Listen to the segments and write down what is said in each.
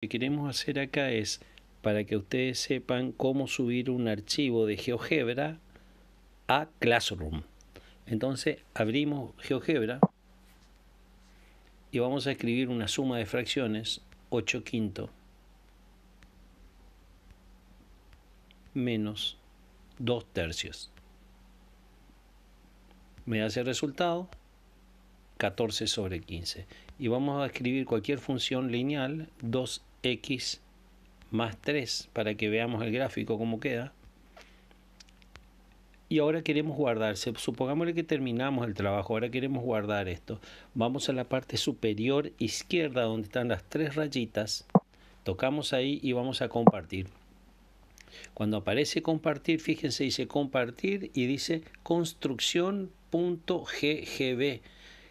Lo que queremos hacer acá es para que ustedes sepan cómo subir un archivo de GeoGebra a Classroom. Entonces abrimos GeoGebra y vamos a escribir una suma de fracciones 8 quinto menos 2 tercios. Me hace resultado 14 sobre 15. Y vamos a escribir cualquier función lineal 2 x más 3 para que veamos el gráfico como queda. Y ahora queremos guardar, Supongamos que terminamos el trabajo, ahora queremos guardar esto. Vamos a la parte superior izquierda donde están las tres rayitas, tocamos ahí y vamos a compartir. Cuando aparece compartir, fíjense, dice compartir y dice construcción.ggb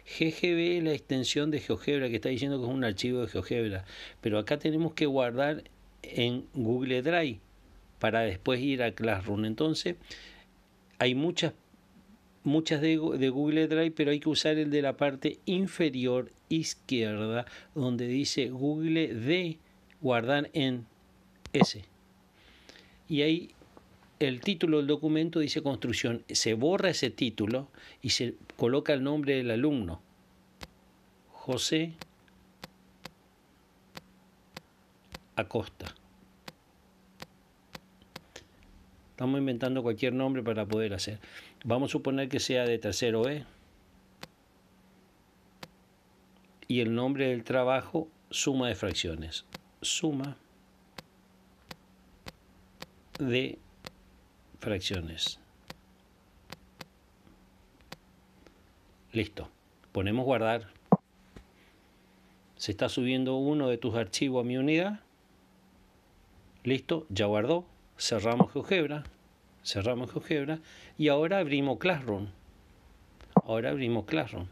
GGB es la extensión de GeoGebra, que está diciendo que es un archivo de GeoGebra. Pero acá tenemos que guardar en Google Drive para después ir a Classroom. Entonces, hay muchas, muchas de, de Google Drive, pero hay que usar el de la parte inferior izquierda, donde dice Google D, guardar en S. Y ahí el título del documento dice construcción, se borra ese título y se coloca el nombre del alumno, José Acosta. Estamos inventando cualquier nombre para poder hacer. Vamos a suponer que sea de tercero E. Y el nombre del trabajo, suma de fracciones. Suma de fracciones. Listo. Ponemos guardar. Se está subiendo uno de tus archivos a mi unidad. Listo, ya guardó. Cerramos GeoGebra. Cerramos GeoGebra. Y ahora abrimos Classroom. Ahora abrimos Classroom.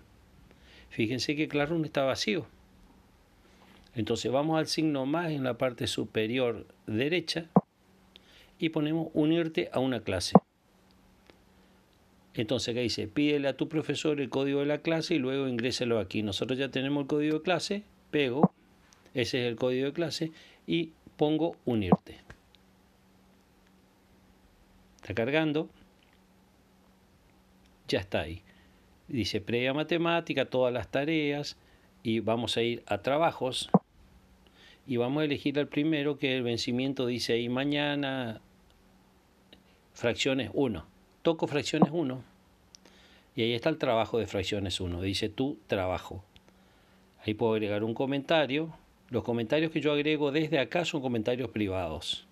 Fíjense que Classroom está vacío. Entonces vamos al signo más en la parte superior derecha y ponemos unirte a una clase. Entonces qué dice, pídele a tu profesor el código de la clase y luego ingréselo aquí. Nosotros ya tenemos el código de clase, pego, ese es el código de clase, y pongo unirte. Está cargando. Ya está ahí. Dice previa matemática, todas las tareas, y vamos a ir a trabajos. Y vamos a elegir al primero que el vencimiento dice ahí mañana, fracciones 1. Toco fracciones 1. Y ahí está el trabajo de fracciones 1. Dice tu trabajo. Ahí puedo agregar un comentario. Los comentarios que yo agrego desde acá son comentarios privados.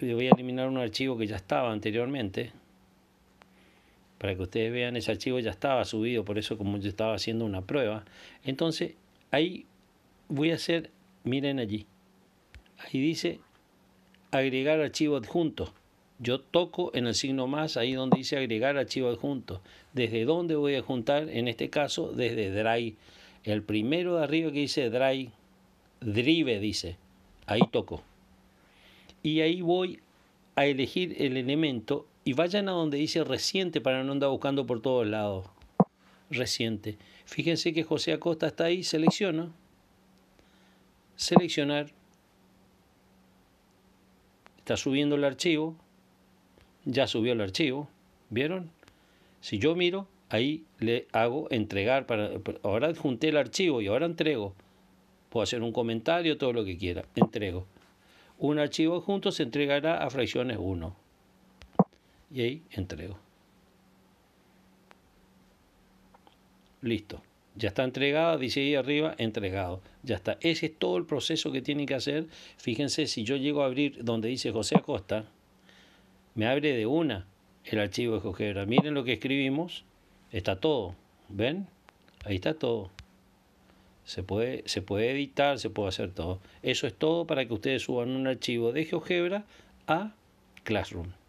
voy a eliminar un archivo que ya estaba anteriormente. Para que ustedes vean, ese archivo ya estaba subido, por eso como yo estaba haciendo una prueba. Entonces, ahí voy a hacer, miren allí. Ahí dice agregar archivo adjunto. Yo toco en el signo más, ahí donde dice agregar archivo adjunto. ¿Desde dónde voy a juntar? En este caso, desde Drive. El primero de arriba que dice Drive, Drive dice. Ahí toco. Y ahí voy a elegir el elemento y vayan a donde dice reciente para no andar buscando por todos lados. Reciente. Fíjense que José Acosta está ahí, selecciono. Seleccionar. Está subiendo el archivo. Ya subió el archivo. ¿Vieron? Si yo miro, ahí le hago entregar. Para, ahora junté el archivo y ahora entrego. Puedo hacer un comentario, todo lo que quiera. Entrego. Un archivo adjunto se entregará a fracciones 1. Y ahí entrego. Listo. Ya está entregada, dice ahí arriba, entregado. Ya está. Ese es todo el proceso que tiene que hacer. Fíjense, si yo llego a abrir donde dice José Acosta, me abre de una el archivo de GeoGebra. Miren lo que escribimos. Está todo. ¿Ven? Ahí está todo. Se puede, se puede editar, se puede hacer todo. Eso es todo para que ustedes suban un archivo de GeoGebra a Classroom.